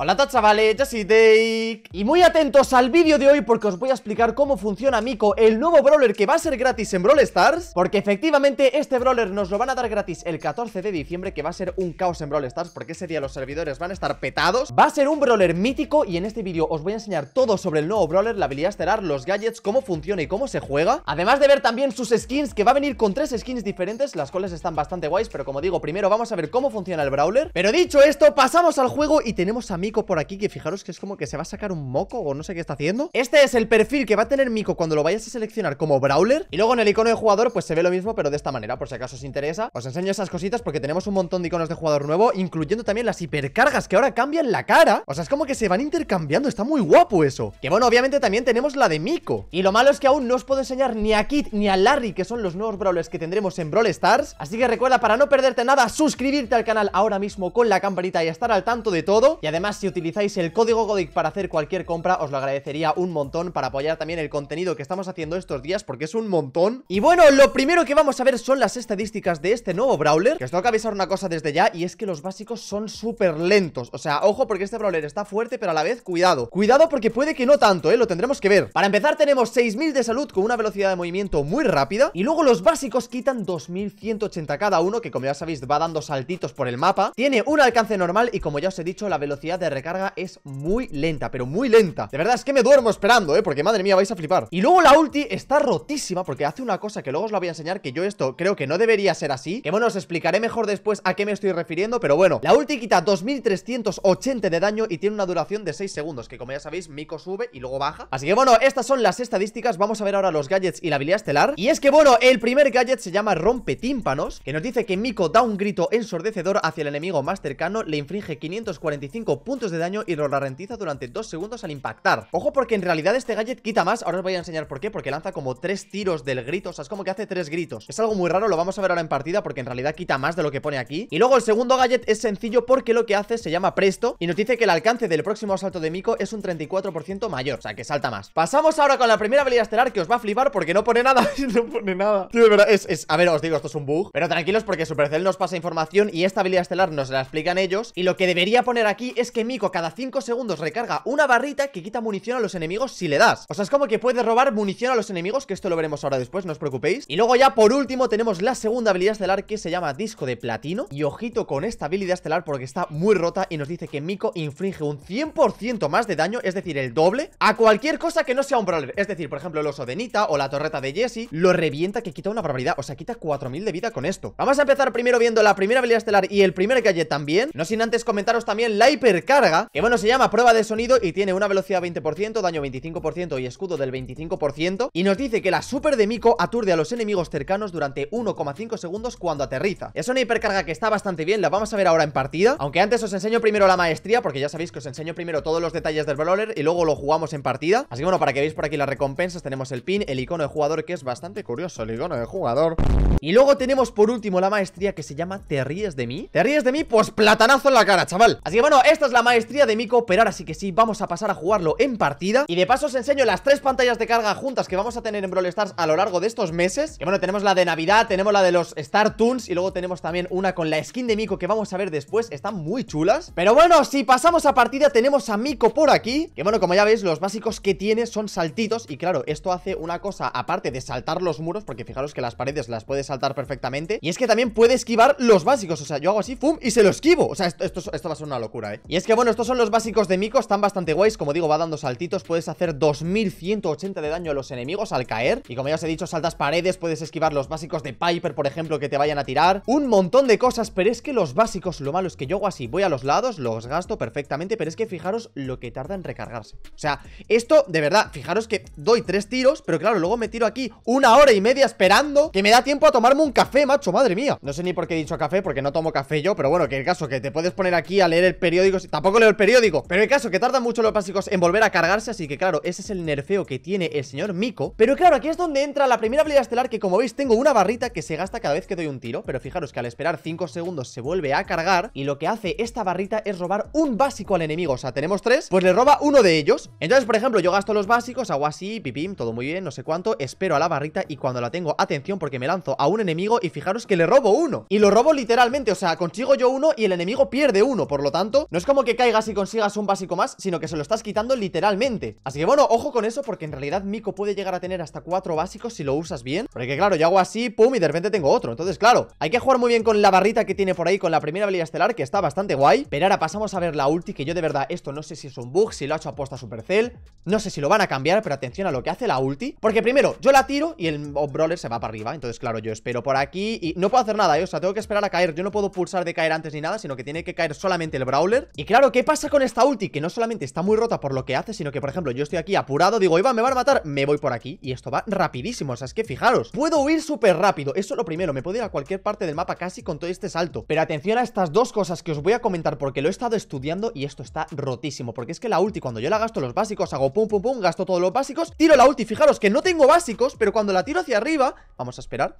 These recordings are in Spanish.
Hola a chavales, yo soy Dake Y muy atentos al vídeo de hoy porque os voy a explicar cómo funciona Miko El nuevo brawler que va a ser gratis en Brawl Stars Porque efectivamente este brawler nos lo van a dar gratis el 14 de diciembre Que va a ser un caos en Brawl Stars porque ese día los servidores van a estar petados Va a ser un brawler mítico y en este vídeo os voy a enseñar todo sobre el nuevo brawler La habilidad estelar, los gadgets, cómo funciona y cómo se juega Además de ver también sus skins que va a venir con tres skins diferentes Las cuales están bastante guays pero como digo primero vamos a ver cómo funciona el brawler Pero dicho esto pasamos al juego y tenemos a Miko Miko por aquí Que fijaros que es como que se va a sacar un moco O no sé qué está haciendo Este es el perfil que va a tener Miko cuando lo vayas a seleccionar como Brawler Y luego en el icono de jugador pues se ve lo mismo Pero de esta manera, por si acaso os interesa Os enseño esas cositas porque tenemos un montón de iconos de jugador nuevo Incluyendo también las hipercargas que ahora cambian la cara O sea, es como que se van intercambiando Está muy guapo eso Que bueno, obviamente también tenemos la de Miko Y lo malo es que aún no os puedo enseñar ni a Kit ni a Larry Que son los nuevos Brawlers que tendremos en Brawl Stars Así que recuerda, para no perderte nada Suscribirte al canal ahora mismo con la campanita y estar al tanto de todo Y además si utilizáis el código GODIC para hacer cualquier compra, os lo agradecería un montón para apoyar también el contenido que estamos haciendo estos días, porque es un montón. Y bueno, lo primero que vamos a ver son las estadísticas de este nuevo Brawler. Que os tengo que avisar una cosa desde ya, y es que los básicos son súper lentos. O sea, ojo, porque este Brawler está fuerte, pero a la vez, cuidado. Cuidado porque puede que no tanto, ¿eh? Lo tendremos que ver. Para empezar, tenemos 6.000 de salud con una velocidad de movimiento muy rápida. Y luego los básicos quitan 2.180 cada uno, que como ya sabéis, va dando saltitos por el mapa. Tiene un alcance normal y como ya os he dicho, la velocidad de recarga es muy lenta, pero muy lenta. De verdad, es que me duermo esperando, ¿eh? Porque madre mía, vais a flipar. Y luego la ulti está rotísima porque hace una cosa que luego os la voy a enseñar, que yo esto creo que no debería ser así. Que bueno, os explicaré mejor después a qué me estoy refiriendo, pero bueno. La ulti quita 2380 de daño y tiene una duración de 6 segundos, que como ya sabéis, Miko sube y luego baja. Así que bueno, estas son las estadísticas. Vamos a ver ahora los gadgets y la habilidad estelar. Y es que bueno, el primer gadget se llama Rompe Tímpanos, que nos dice que Miko da un grito ensordecedor hacia el enemigo más cercano, le infringe 545 puntos de daño y lo ralentiza durante 2 segundos al impactar. Ojo porque en realidad este gadget quita más, ahora os voy a enseñar por qué, porque lanza como 3 tiros del grito, o sea, es como que hace 3 gritos. Es algo muy raro, lo vamos a ver ahora en partida porque en realidad quita más de lo que pone aquí. Y luego el segundo gadget es sencillo porque lo que hace se llama Presto y nos dice que el alcance del próximo asalto de Miko es un 34% mayor, o sea, que salta más. Pasamos ahora con la primera habilidad estelar que os va a flipar porque no pone nada, no pone nada. de verdad, es, es, a ver, os digo, esto es un bug, pero tranquilos porque Supercell nos pasa información y esta habilidad estelar nos la explican ellos y lo que debería poner aquí es que Miko cada 5 segundos recarga una barrita que quita munición a los enemigos si le das. O sea, es como que puede robar munición a los enemigos, que esto lo veremos ahora después, no os preocupéis. Y luego ya por último tenemos la segunda habilidad estelar que se llama Disco de Platino. Y ojito con esta habilidad estelar porque está muy rota y nos dice que Miko infringe un 100% más de daño, es decir, el doble, a cualquier cosa que no sea un brawler. Es decir, por ejemplo, el oso de Nita o la torreta de Jesse, lo revienta que quita una barbaridad. O sea, quita 4000 de vida con esto. Vamos a empezar primero viendo la primera habilidad estelar y el primer gadget también. No sin antes comentaros también la hiper carga, que bueno, se llama prueba de sonido y tiene una velocidad 20%, daño 25% y escudo del 25%. Y nos dice que la super de Miko aturde a los enemigos cercanos durante 1,5 segundos cuando aterriza. Es una hipercarga que está bastante bien, la vamos a ver ahora en partida. Aunque antes os enseño primero la maestría, porque ya sabéis que os enseño primero todos los detalles del brawler y luego lo jugamos en partida. Así que bueno, para que veáis por aquí las recompensas, tenemos el pin, el icono de jugador, que es bastante curioso, el icono de jugador. Y luego tenemos por último la maestría que se llama ¿Te ríes de mí? ¿Te ríes de mí? Pues platanazo en la cara, chaval. Así que bueno, esta es la maestría de Miko Pero ahora sí que sí, vamos a pasar a jugarlo en partida Y de paso os enseño las tres pantallas de carga juntas que vamos a tener en Brawl Stars a lo largo de estos meses Que bueno, tenemos la de Navidad, tenemos la de los Star Tunes Y luego tenemos también una con la skin de Miko que vamos a ver después, están muy chulas Pero bueno, si pasamos a partida tenemos a Miko por aquí Que bueno, como ya veis, los básicos que tiene son saltitos Y claro, esto hace una cosa, aparte de saltar los muros Porque fijaros que las paredes las puede saltar perfectamente Y es que también puede esquivar los básicos O sea, yo hago así, ¡fum! y se lo esquivo O sea, esto, esto, va a ser una locura, ¿eh? Y es que bueno, estos son los básicos de Miko, están bastante guays Como digo, va dando saltitos, puedes hacer 2180 de daño a los enemigos al caer Y como ya os he dicho, saltas paredes, puedes esquivar los básicos de Piper, por ejemplo, que te vayan a tirar Un montón de cosas, pero es que los básicos, lo malo es que yo hago así Voy a los lados, los gasto perfectamente, pero es que fijaros lo que tarda en recargarse O sea, esto, de verdad, fijaros que doy tres tiros, pero claro, luego me tiro aquí una hora y media esperando Que me da tiempo a tomarme un café, macho, madre mía No sé ni por qué he dicho café, porque no tomo café yo, pero bueno, que el caso que te puedes poner aquí a leer el periódico si Tampoco leo el periódico Pero el caso que tardan mucho los básicos en volver a cargarse Así que claro, ese es el nerfeo que tiene el señor Miko Pero claro, aquí es donde entra la primera habilidad estelar Que como veis tengo una barrita que se gasta cada vez que doy un tiro Pero fijaros que al esperar 5 segundos se vuelve a cargar Y lo que hace esta barrita es robar un básico al enemigo O sea, tenemos tres, pues le roba uno de ellos Entonces, por ejemplo, yo gasto los básicos, hago así, pipim, todo muy bien, no sé cuánto Espero a la barrita y cuando la tengo, atención porque me lanzo a un enemigo Y fijaros que le robo uno Y lo robo literalmente, o sea, consigo yo uno y el enemigo pierde uno Por lo tanto, no es como que que caigas y consigas un básico más, sino que se lo estás quitando literalmente. Así que bueno, ojo con eso, porque en realidad Miko puede llegar a tener hasta cuatro básicos si lo usas bien. Porque claro, yo hago así, pum, y de repente tengo otro. Entonces, claro, hay que jugar muy bien con la barrita que tiene por ahí, con la primera habilidad estelar, que está bastante guay. Pero ahora pasamos a ver la ulti, que yo de verdad, esto no sé si es un bug, si lo ha hecho aposta Supercell, no sé si lo van a cambiar, pero atención a lo que hace la ulti. Porque primero, yo la tiro y el brawler se va para arriba. Entonces, claro, yo espero por aquí y no puedo hacer nada, eh. o sea, tengo que esperar a caer. Yo no puedo pulsar de caer antes ni nada, sino que tiene que caer solamente el brawler. Y claro, Claro, ¿qué pasa con esta ulti? Que no solamente está muy rota por lo que hace, sino que, por ejemplo, yo estoy aquí apurado, digo, Iván, me van a matar, me voy por aquí. Y esto va rapidísimo, o sea, es que fijaros, puedo huir súper rápido. Eso es lo primero, me puedo ir a cualquier parte del mapa casi con todo este salto. Pero atención a estas dos cosas que os voy a comentar porque lo he estado estudiando y esto está rotísimo. Porque es que la ulti, cuando yo la gasto los básicos, hago pum, pum, pum, gasto todos los básicos, tiro la ulti. Fijaros que no tengo básicos, pero cuando la tiro hacia arriba, vamos a esperar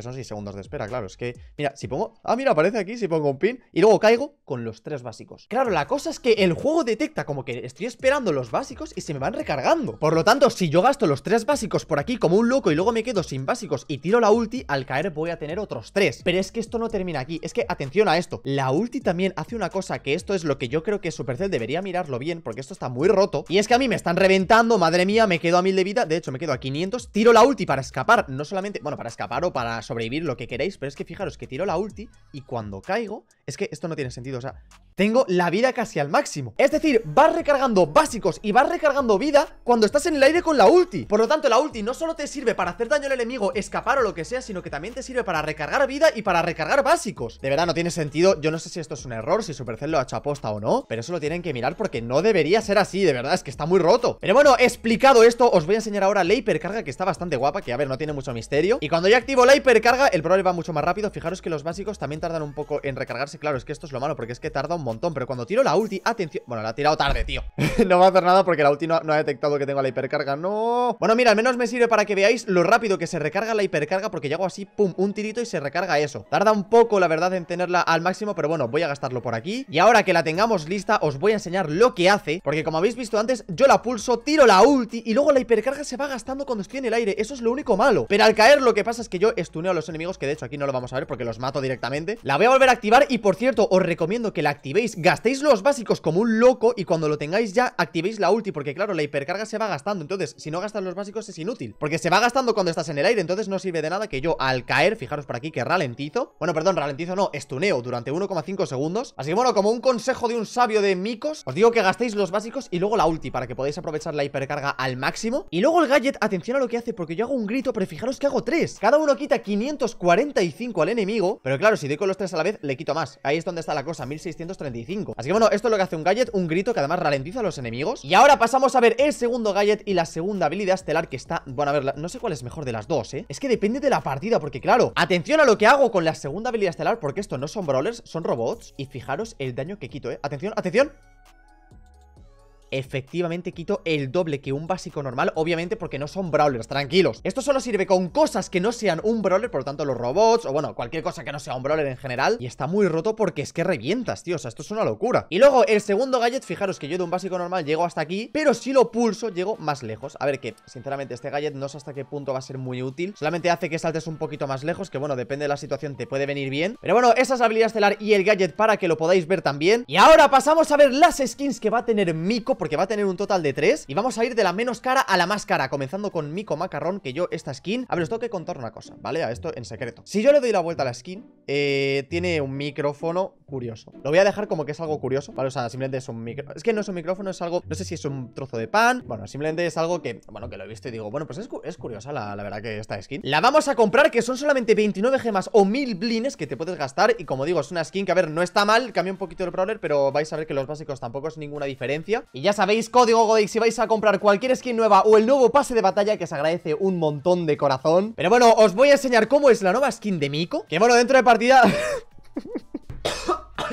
que son 6 segundos de espera, claro, es que... Mira, si pongo... Ah, mira, aparece aquí, si pongo un pin y luego caigo con los tres básicos. Claro, la cosa es que el juego detecta como que estoy esperando los básicos y se me van recargando. Por lo tanto, si yo gasto los tres básicos por aquí como un loco y luego me quedo sin básicos y tiro la ulti, al caer voy a tener otros tres. Pero es que esto no termina aquí, es que atención a esto. La ulti también hace una cosa que esto es lo que yo creo que Supercell debería mirarlo bien porque esto está muy roto. Y es que a mí me están reventando, madre mía, me quedo a mil de vida, de hecho me quedo a 500, tiro la ulti para escapar, no solamente... Bueno, para escapar o para sobrevivir, lo que queréis, pero es que fijaros que tiro la ulti y cuando caigo, es que esto no tiene sentido, o sea, tengo la vida casi al máximo Es decir, vas recargando básicos y vas recargando vida cuando estás en el aire con la ulti Por lo tanto, la ulti no solo te sirve para hacer daño al enemigo, escapar o lo que sea Sino que también te sirve para recargar vida y para recargar básicos De verdad, no tiene sentido, yo no sé si esto es un error, si Supercell lo ha hecho aposta o no Pero eso lo tienen que mirar porque no debería ser así, de verdad, es que está muy roto Pero bueno, explicado esto, os voy a enseñar ahora la hipercarga que está bastante guapa Que a ver, no tiene mucho misterio Y cuando yo activo la hipercarga, el problema va mucho más rápido Fijaros que los básicos también tardan un poco en recargarse Claro, es que esto es lo malo porque es que tarda un montón Pero cuando tiro la ulti, atención Bueno, la ha tirado tarde, tío No va a hacer nada porque la ulti no, ha detectado que tengo la hipercarga No Bueno, mira, al menos me sirve para que veáis lo rápido que se recarga la hipercarga Porque yo hago así, pum, un tirito y se recarga eso Tarda un poco, la verdad, en tenerla al máximo Pero bueno, voy a gastarlo por aquí Y ahora que la tengamos lista, os voy a enseñar lo que hace Porque como habéis visto antes, yo la pulso, tiro la ulti Y luego la hipercarga se va gastando cuando estoy en el aire Eso es lo único malo Pero al caer lo que pasa es que yo estuneo a los enemigos Que de hecho aquí no lo vamos a ver porque los mato directamente La voy a volver a activar y por cierto, os recomiendo que la activéis gastéis los básicos como un loco y cuando lo tengáis ya activéis la ulti, porque claro, la hipercarga se va gastando, entonces si no gastas los básicos es inútil, porque se va gastando cuando estás en el aire, entonces no sirve de nada que yo al caer, fijaros por aquí que ralentizo, bueno, perdón, ralentizo no, estuneo durante 1,5 segundos, así que bueno, como un consejo de un sabio de micos, os digo que gastéis los básicos y luego la ulti para que podáis aprovechar la hipercarga al máximo, y luego el gadget, atención a lo que hace, porque yo hago un grito, pero fijaros que hago tres, cada uno quita 545 al enemigo, pero claro, si doy con los tres a la vez, le quito más, ahí es donde está la cosa, 1600 Así que bueno, esto es lo que hace un gadget, un grito que además ralentiza a los enemigos Y ahora pasamos a ver el segundo gadget y la segunda habilidad estelar que está... Bueno, a ver, no sé cuál es mejor de las dos, ¿eh? Es que depende de la partida, porque claro, atención a lo que hago con la segunda habilidad estelar Porque esto no son brawlers, son robots Y fijaros el daño que quito, ¿eh? Atención, atención efectivamente quito el doble que un básico normal Obviamente porque no son brawlers, tranquilos Esto solo sirve con cosas que no sean un brawler Por lo tanto los robots o bueno, cualquier cosa que no sea un brawler en general Y está muy roto porque es que revientas, tío, o sea, esto es una locura Y luego el segundo gadget, fijaros que yo de un básico normal llego hasta aquí Pero si lo pulso llego más lejos A ver que, sinceramente, este gadget no sé hasta qué punto va a ser muy útil Solamente hace que saltes un poquito más lejos Que bueno, depende de la situación te puede venir bien Pero bueno, esas habilidades estelar y el gadget para que lo podáis ver también Y ahora pasamos a ver las skins que va a tener Miko porque va a tener un total de 3 Y vamos a ir de la menos cara a la más cara Comenzando con Mico Macarrón, que yo esta skin A ver, os tengo que contar una cosa, ¿vale? A esto en secreto Si yo le doy la vuelta a la skin eh, Tiene un micrófono curioso Lo voy a dejar como que es algo curioso, ¿vale? O sea, simplemente es un micrófono Es que no es un micrófono, es algo... No sé si es un trozo de pan Bueno, simplemente es algo que... Bueno, que lo he visto y digo Bueno, pues es, curiosa la, la, verdad que esta skin La vamos a comprar, que son solamente 29 gemas o 1000 blines que te puedes gastar Y como digo, es una skin que, a ver, no está mal Cambia un poquito el brawler, pero vais a ver que los básicos tampoco es ninguna diferencia Y ya ya sabéis, código Godix si vais a comprar cualquier skin nueva o el nuevo pase de batalla que se agradece un montón de corazón. Pero bueno, os voy a enseñar cómo es la nueva skin de Miko. Que bueno, dentro de partida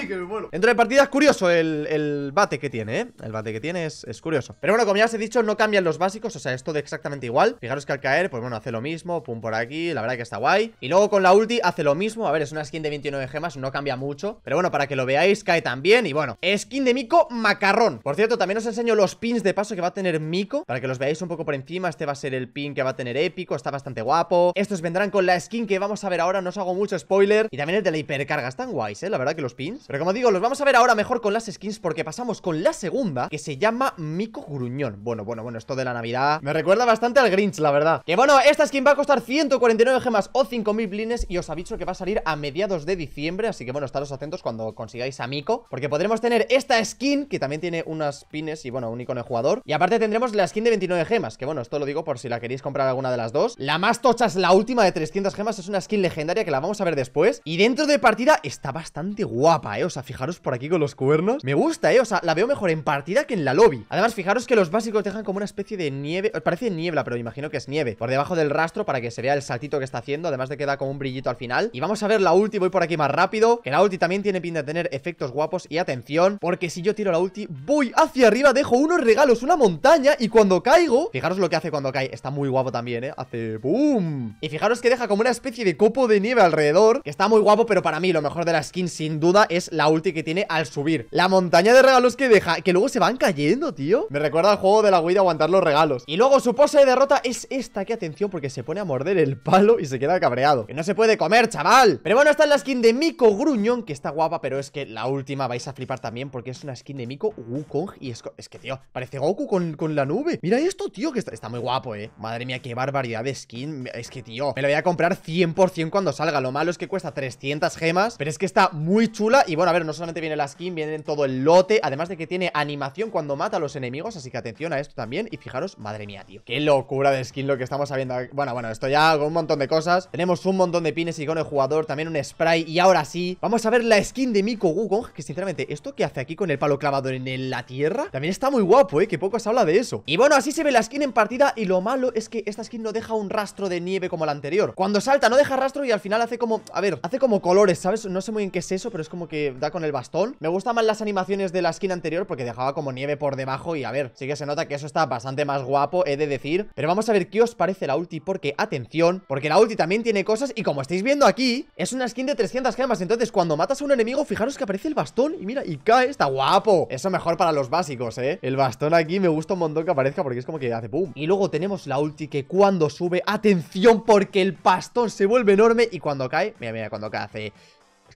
que me Dentro de curioso el, el, bate que tiene, ¿eh? El bate que tiene es, curioso. Pero bueno, como ya os he dicho, no cambian los básicos. O sea, esto de exactamente igual. Fijaros que al caer, pues bueno, hace lo mismo. Pum por aquí. La verdad que está guay. Y luego con la ulti hace lo mismo. A ver, es una skin de 29 gemas. No cambia mucho. Pero bueno, para que lo veáis, cae también. Y bueno, skin de mico macarrón. Por cierto, también os enseño los pins de paso que va a tener mico Para que los veáis un poco por encima. Este va a ser el pin que va a tener épico. Está bastante guapo. Estos vendrán con la skin que vamos a ver ahora. No os hago mucho spoiler. Y también el de la hipercarga. Están guays, ¿eh? La verdad que los pins como digo, los vamos a ver ahora mejor con las skins porque pasamos con la segunda que se llama Miko Gruñón. Bueno, bueno, bueno, esto de la Navidad me recuerda bastante al Grinch, la verdad. Que bueno, esta skin va a costar 149 gemas o 5.000 blines y os aviso que va a salir a mediados de diciembre, así que bueno, estaros atentos cuando consigáis a Miko porque podremos tener esta skin que también tiene unas pines y bueno, un icono de jugador. Y aparte tendremos la skin de 29 gemas, que bueno, esto lo digo por si la queréis comprar alguna de las dos. La más tocha es la última de 300 gemas, es una skin legendaria que la vamos a ver después. Y dentro de partida está bastante guapa, eh. O sea, fijaros por aquí con los cuernos Me gusta, eh, o sea, la veo mejor en partida que en la lobby Además, fijaros que los básicos dejan como una especie de nieve Parece niebla, pero imagino que es nieve Por debajo del rastro para que se vea el saltito que está haciendo Además de que da como un brillito al final Y vamos a ver la ulti, voy por aquí más rápido Que la ulti también tiene pinta de tener efectos guapos Y atención, porque si yo tiro la ulti Voy hacia arriba, dejo unos regalos, una montaña Y cuando caigo, fijaros lo que hace cuando cae Está muy guapo también, eh, hace boom Y fijaros que deja como una especie de copo de nieve alrededor Que está muy guapo, pero para mí lo mejor de la skin sin duda es la ulti que tiene al subir. La montaña de regalos que deja, que luego se van cayendo, tío. Me recuerda al juego de la Wii aguantar los regalos. Y luego su pose de derrota es esta, que atención, porque se pone a morder el palo y se queda cabreado. Que no se puede comer, chaval. Pero bueno, está en la skin de Miko Gruñón, que está guapa, pero es que la última vais a flipar también, porque es una skin de Miko Wukong. Y es, que, tío, parece Goku con, la nube. Mira esto, tío, que está, está muy guapo, eh. Madre mía, qué barbaridad de skin. Es que, tío, me lo voy a comprar 100% cuando salga. Lo malo es que cuesta 300 gemas, pero es que está muy chula y bueno, a ver, no solamente viene la skin, viene todo el lote Además de que tiene animación cuando mata a los enemigos Así que atención a esto también Y fijaros, madre mía, tío Qué locura de skin lo que estamos sabiendo Bueno, bueno, esto ya con un montón de cosas Tenemos un montón de pines y con el jugador También un spray Y ahora sí, vamos a ver la skin de Miko Wukong Que sinceramente, esto que hace aquí con el palo clavado en la tierra También está muy guapo, eh, que poco se habla de eso Y bueno, así se ve la skin en partida Y lo malo es que esta skin no deja un rastro de nieve como la anterior Cuando salta no deja rastro y al final hace como, a ver, hace como colores, ¿sabes? No sé muy bien qué es eso, pero es como que con el bastón. Me gustan más las animaciones de la skin anterior porque dejaba como nieve por debajo y a ver, sí que se nota que eso está bastante más guapo, he de decir. Pero vamos a ver qué os parece la ulti porque, atención, porque la ulti también tiene cosas y como estáis viendo aquí, es una skin de 300 gemas. Entonces, cuando matas a un enemigo, fijaros que aparece el bastón y mira, y cae, está guapo. Eso mejor para los básicos, ¿eh? El bastón aquí me gusta un montón que aparezca porque es como que hace pum. Y luego tenemos la ulti que cuando sube, atención porque el bastón se vuelve enorme y cuando cae, mira, mira, cuando cae hace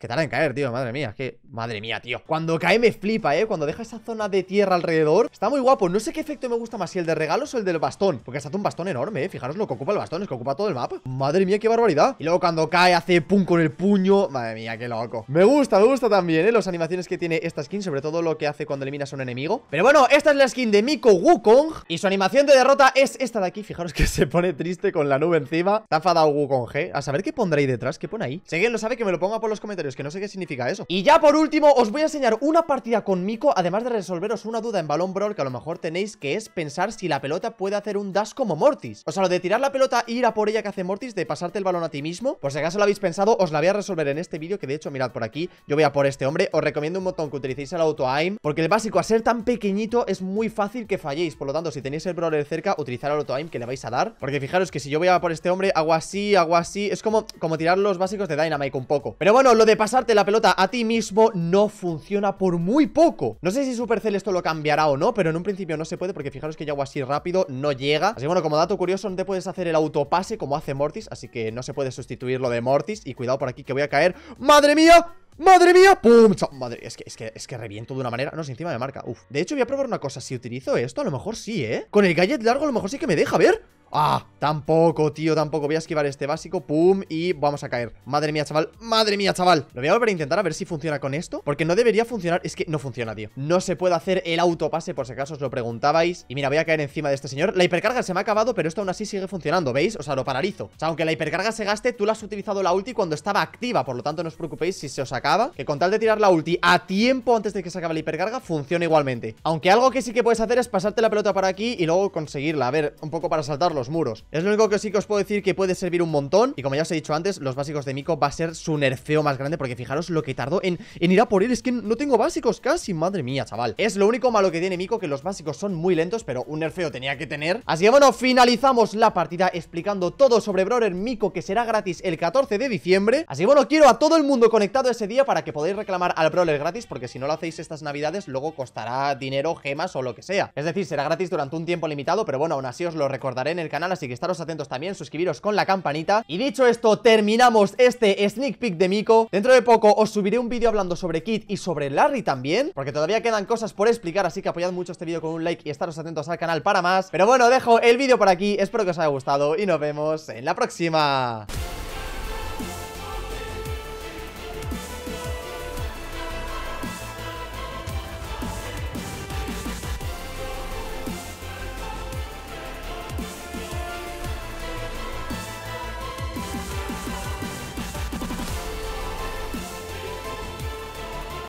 que tarda en caer, tío, madre mía, es que... Madre mía, tío. Cuando cae me flipa, ¿eh? Cuando deja esa zona de tierra alrededor. Está muy guapo. No sé qué efecto me gusta más, si el de regalos o el del bastón. Porque hasta un bastón enorme, ¿eh? Fijaros lo que ocupa el bastón, es que ocupa todo el mapa. Madre mía, qué barbaridad. Y luego cuando cae hace pum con el puño. Madre mía, qué loco. Me gusta, me gusta también, ¿eh? Las animaciones que tiene esta skin, sobre todo lo que hace cuando eliminas a un enemigo. Pero bueno, esta es la skin de Miko Wukong. Y su animación de derrota es esta de aquí. Fijaros que se pone triste con la nube encima. Está enfadado Wukong, ¿eh? A saber qué pondrá ahí detrás, qué pone ahí. Si alguien lo sabe, que me lo ponga por los comentarios que no sé qué significa eso Y ya por último, os voy a enseñar una partida con Miko Además de resolveros una duda en Balón Brawl que a lo mejor tenéis Que es pensar si la pelota puede hacer un dash como Mortis O sea, lo de tirar la pelota e ir a por ella que hace Mortis De pasarte el balón a ti mismo Por si acaso lo habéis pensado, os la voy a resolver en este vídeo Que de hecho, mirad por aquí, yo voy a por este hombre Os recomiendo un montón que utilicéis el auto-aim Porque el básico, a ser tan pequeñito, es muy fácil que falléis Por lo tanto, si tenéis el brawler cerca, utilizar el auto-aim que le vais a dar Porque fijaros que si yo voy a por este hombre, hago así, hago así Es como, como tirar los básicos de Dynamite un poco Pero bueno, lo de pasarte la pelota a ti mismo no funciona por muy poco. No sé si Supercell esto lo cambiará o no, pero en un principio no se puede porque fijaros que ya hago así rápido, no llega. Así que bueno, como dato curioso, no te puedes hacer el autopase como hace Mortis, así que no se puede sustituir lo de Mortis. Y cuidado por aquí que voy a caer. ¡Madre mía! ¡Madre mía! ¡Pum! Madre, es que, es que, es que reviento de una manera. No, si encima me marca. Uf. De hecho, voy a probar una cosa. Si utilizo esto, a lo mejor sí, ¿eh? Con el gadget largo, a lo mejor sí que me deja. A ver. Ah, tampoco, tío, tampoco Voy a esquivar este básico, pum, y vamos a caer Madre mía, chaval, madre mía, chaval Lo voy a volver a intentar a ver si funciona con esto Porque no debería funcionar, es que no funciona, tío No se puede hacer el autopase, por si acaso os lo preguntabais Y mira, voy a caer encima de este señor La hipercarga se me ha acabado, pero esto aún así sigue funcionando, ¿veis? O sea, lo paralizo O sea, aunque la hipercarga se gaste, tú la has utilizado la ulti cuando estaba activa Por lo tanto, no os preocupéis si se os acaba Que con tal de tirar la ulti a tiempo antes de que se acabe la hipercarga, funciona igualmente Aunque algo que sí que puedes hacer es pasarte la pelota para aquí y luego conseguirla A ver, un poco para saltarlo muros. Es lo único que sí que os puedo decir que puede servir un montón. Y como ya os he dicho antes, los básicos de Miko va a ser su nerfeo más grande. Porque fijaros lo que tardó en, ir a por él. Es que no tengo básicos casi. Madre mía, chaval. Es lo único malo que tiene Miko, que los básicos son muy lentos. Pero un nerfeo tenía que tener. Así que bueno, finalizamos la partida explicando todo sobre Brawler Miko, que será gratis el 14 de diciembre. Así que bueno, quiero a todo el mundo conectado ese día para que podáis reclamar al Brawler gratis. Porque si no lo hacéis estas navidades, luego costará dinero, gemas o lo que sea. Es decir, será gratis durante un tiempo limitado. Pero bueno, aún así os lo recordaré en el canal, así que estaros atentos también, suscribiros con la campanita. Y dicho esto, terminamos este sneak peek de Miko. Dentro de poco os subiré un vídeo hablando sobre Kit y sobre Larry también, porque todavía quedan cosas por explicar, así que apoyad mucho este vídeo con un like y estaros atentos al canal para más. Pero bueno, dejo el vídeo por aquí, espero que os haya gustado y nos vemos en la próxima.